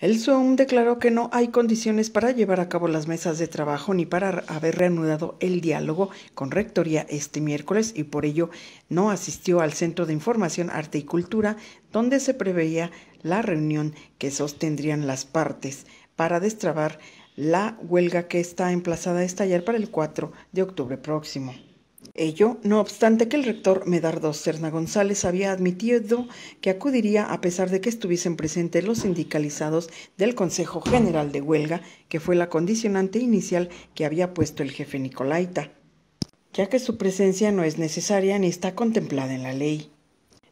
El Zoom declaró que no hay condiciones para llevar a cabo las mesas de trabajo ni para haber reanudado el diálogo con Rectoría este miércoles y por ello no asistió al Centro de Información, Arte y Cultura, donde se preveía la reunión que sostendrían las partes para destrabar la huelga que está emplazada a estallar para el 4 de octubre próximo. Ello, no obstante que el rector Medardo Cerna González había admitido que acudiría a pesar de que estuviesen presentes los sindicalizados del Consejo General de Huelga, que fue la condicionante inicial que había puesto el jefe Nicolaita, ya que su presencia no es necesaria ni está contemplada en la ley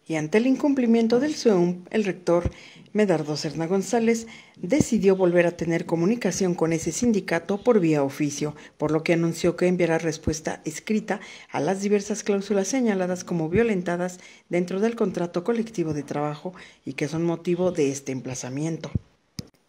y ante el incumplimiento del SUEUM, el rector Medardo Serna González decidió volver a tener comunicación con ese sindicato por vía oficio, por lo que anunció que enviará respuesta escrita a las diversas cláusulas señaladas como violentadas dentro del contrato colectivo de trabajo y que son motivo de este emplazamiento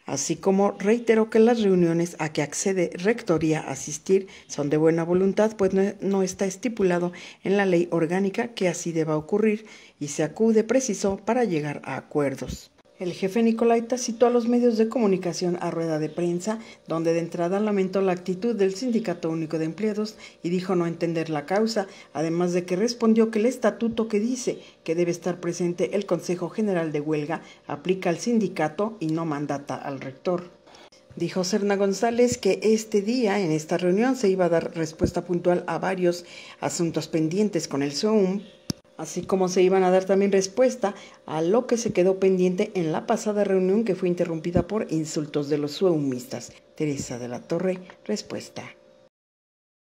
así como reiteró que las reuniones a que accede Rectoría a asistir son de buena voluntad, pues no, está estipulado en la ley orgánica que así deba ocurrir y se acude, preciso para llegar a acuerdos. El jefe Nicolaita citó a los medios de comunicación a rueda de prensa, donde de entrada lamentó la actitud del Sindicato Único de Empleados y dijo no entender la causa, además de que respondió que el estatuto que dice que debe estar presente el Consejo General de Huelga aplica al sindicato y no mandata al rector. Dijo Serna González que este día, en esta reunión, se iba a dar respuesta puntual a varios asuntos pendientes con el SOUM, así como se iban a dar también respuesta a lo que se quedó pendiente en la pasada reunión que fue interrumpida por insultos de los sueumistas. Teresa de la Torre, respuesta.